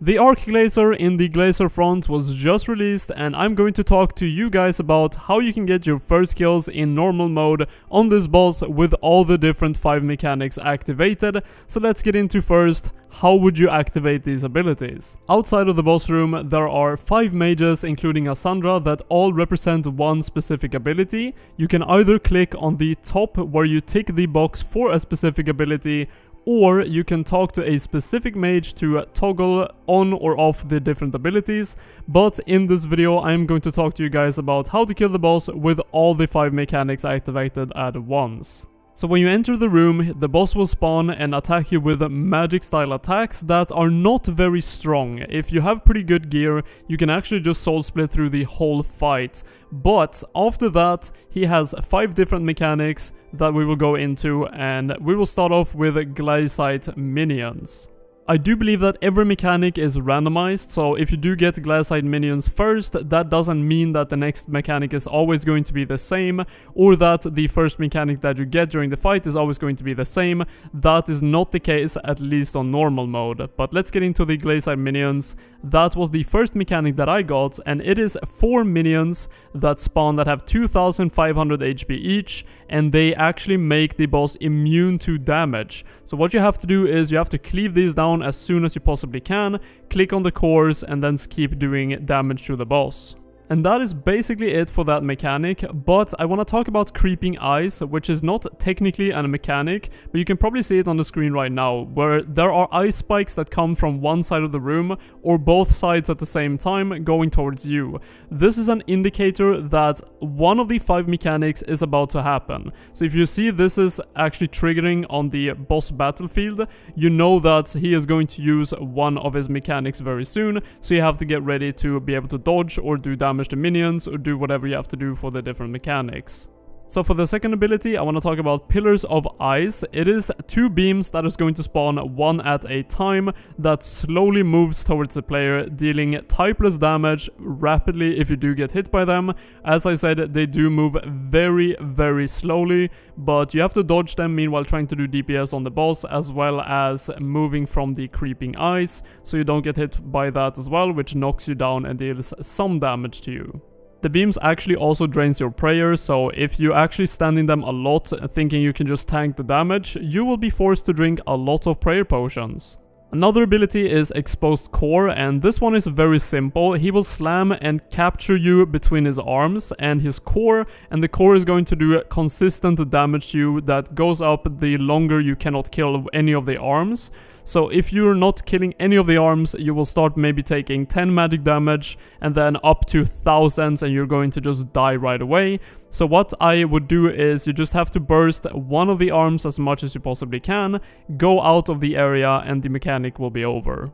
The Arc Glazer in the Glacier front was just released and I'm going to talk to you guys about how you can get your first kills in normal mode on this boss with all the different 5 mechanics activated. So let's get into first how would you activate these abilities? Outside of the boss room, there are 5 mages including Asandra that all represent one specific ability. You can either click on the top where you tick the box for a specific ability or you can talk to a specific mage to toggle on or off the different abilities, but in this video I'm going to talk to you guys about how to kill the boss with all the 5 mechanics activated at once. So when you enter the room, the boss will spawn and attack you with magic style attacks that are not very strong. If you have pretty good gear, you can actually just soul split through the whole fight. But after that, he has five different mechanics that we will go into and we will start off with glacite minions. I do believe that every mechanic is randomized, so if you do get Glassite minions first, that doesn't mean that the next mechanic is always going to be the same, or that the first mechanic that you get during the fight is always going to be the same. That is not the case, at least on normal mode. But let's get into the Glassite minions that was the first mechanic that I got and it is 4 minions that spawn that have 2500 HP each and they actually make the boss immune to damage. So what you have to do is you have to cleave these down as soon as you possibly can, click on the cores and then keep doing damage to the boss. And that is basically it for that mechanic, but I want to talk about creeping eyes, which is not technically a mechanic, but you can probably see it on the screen right now, where there are eye spikes that come from one side of the room, or both sides at the same time, going towards you. This is an indicator that one of the five mechanics is about to happen. So if you see this is actually triggering on the boss battlefield, you know that he is going to use one of his mechanics very soon, so you have to get ready to be able to dodge or do damage damage the minions or do whatever you have to do for the different mechanics. So for the second ability, I want to talk about Pillars of Ice. It is two beams that is going to spawn one at a time that slowly moves towards the player, dealing typeless damage rapidly if you do get hit by them. As I said, they do move very, very slowly, but you have to dodge them meanwhile trying to do DPS on the boss as well as moving from the creeping ice, so you don't get hit by that as well, which knocks you down and deals some damage to you. The beams actually also drains your prayer, so if you actually stand in them a lot thinking you can just tank the damage, you will be forced to drink a lot of prayer potions. Another ability is Exposed Core, and this one is very simple. He will slam and capture you between his arms and his core, and the core is going to do consistent damage to you that goes up the longer you cannot kill any of the arms. So if you're not killing any of the arms, you will start maybe taking 10 magic damage and then up to thousands and you're going to just die right away. So what I would do is you just have to burst one of the arms as much as you possibly can, go out of the area and the mechanic will be over.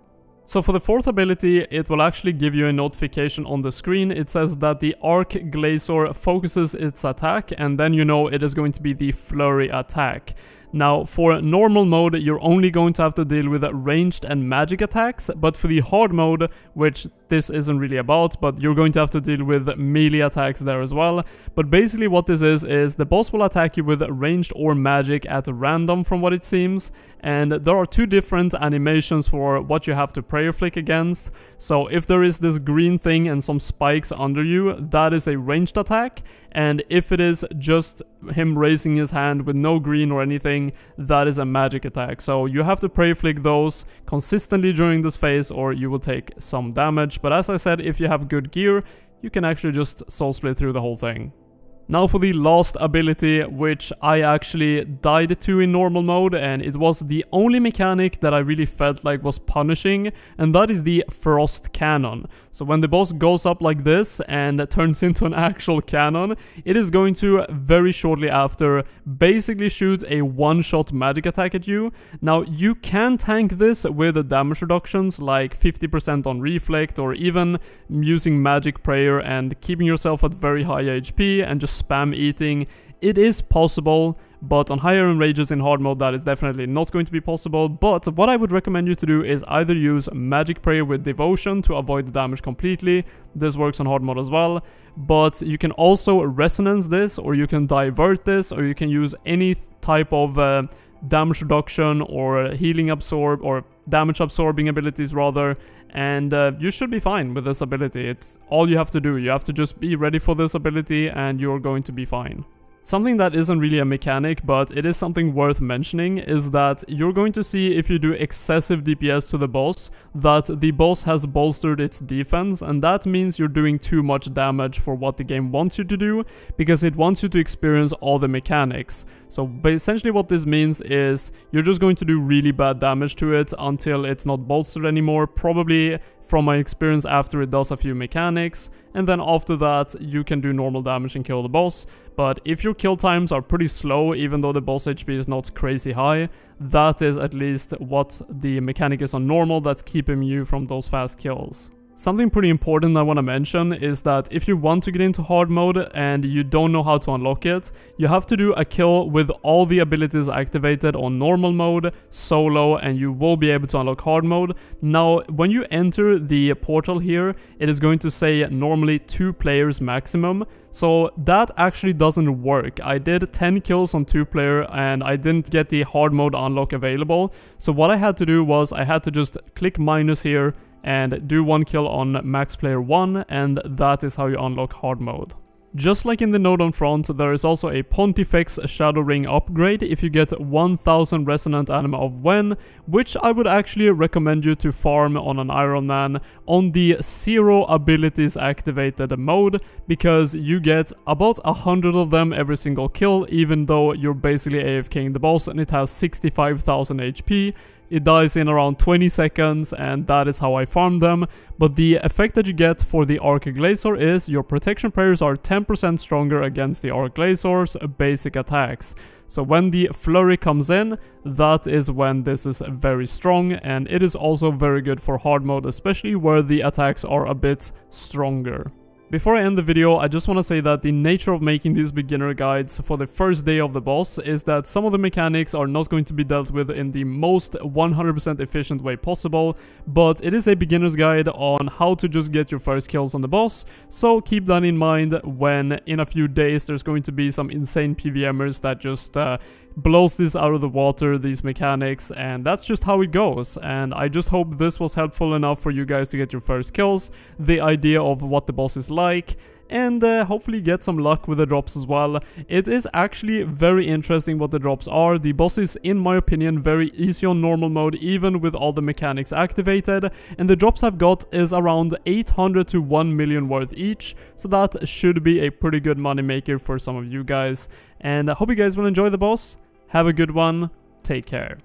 So for the fourth ability, it will actually give you a notification on the screen. It says that the Arc Glazor focuses its attack and then you know it is going to be the Flurry attack. Now, for normal mode, you're only going to have to deal with ranged and magic attacks, but for the hard mode, which this isn't really about, but you're going to have to deal with melee attacks there as well. But basically what this is, is the boss will attack you with ranged or magic at random from what it seems, and there are two different animations for what you have to prayer flick against. So if there is this green thing and some spikes under you, that is a ranged attack, and if it is just him raising his hand with no green or anything, thing, that is a magic attack. So you have to pray flick those consistently during this phase or you will take some damage. But as I said, if you have good gear, you can actually just soul split through the whole thing. Now for the last ability, which I actually died to in normal mode, and it was the only mechanic that I really felt like was punishing, and that is the Frost Cannon. So when the boss goes up like this and turns into an actual cannon, it is going to, very shortly after, basically shoot a one-shot magic attack at you. Now, you can tank this with damage reductions like 50% on reflect, or even using magic prayer and keeping yourself at very high HP and just spam eating. It is possible, but on higher end rages in hard mode that is definitely not going to be possible. But what I would recommend you to do is either use Magic Prayer with Devotion to avoid the damage completely, this works on hard mode as well, but you can also Resonance this, or you can Divert this, or you can use any type of uh, damage reduction or healing absorb or damage absorbing abilities rather, and uh, you should be fine with this ability. It's all you have to do. You have to just be ready for this ability and you're going to be fine. Something that isn't really a mechanic, but it is something worth mentioning, is that you're going to see if you do excessive DPS to the boss, that the boss has bolstered its defense, and that means you're doing too much damage for what the game wants you to do, because it wants you to experience all the mechanics. So essentially what this means is you're just going to do really bad damage to it until it's not bolstered anymore, probably from my experience after it does a few mechanics, and then after that you can do normal damage and kill the boss, but if your kill times are pretty slow even though the boss HP is not crazy high, that is at least what the mechanic is on normal that's keeping you from those fast kills. Something pretty important I want to mention is that if you want to get into hard mode and you don't know how to unlock it, you have to do a kill with all the abilities activated on normal mode, solo, and you will be able to unlock hard mode. Now, when you enter the portal here, it is going to say normally two players maximum, so that actually doesn't work. I did 10 kills on two player and I didn't get the hard mode unlock available, so what I had to do was I had to just click minus here and do one kill on max player 1 and that is how you unlock hard mode. Just like in the Nodon front, there is also a Pontifex Shadow Ring upgrade if you get 1000 Resonant Anima of Wen, which I would actually recommend you to farm on an Iron Man on the Zero Abilities Activated mode, because you get about 100 of them every single kill, even though you're basically AFKing the boss and it has 65,000 HP, it dies in around 20 seconds and that is how I farm them, but the effect that you get for the Arc Glacier is your protection prayers are 10% stronger against the Arc Glacier's basic attacks. So when the flurry comes in, that is when this is very strong and it is also very good for hard mode, especially where the attacks are a bit stronger. Before I end the video, I just want to say that the nature of making these beginner guides for the first day of the boss is that some of the mechanics are not going to be dealt with in the most 100% efficient way possible, but it is a beginner's guide on how to just get your first kills on the boss, so keep that in mind when in a few days there's going to be some insane PVMers that just uh, blows this out of the water, these mechanics, and that's just how it goes. And I just hope this was helpful enough for you guys to get your first kills, the idea of what the boss is like, and uh, hopefully get some luck with the drops as well. It is actually very interesting what the drops are. The boss is, in my opinion, very easy on normal mode, even with all the mechanics activated, and the drops I've got is around 800 to 1 million worth each, so that should be a pretty good moneymaker for some of you guys. And I hope you guys will enjoy the boss. Have a good one. Take care.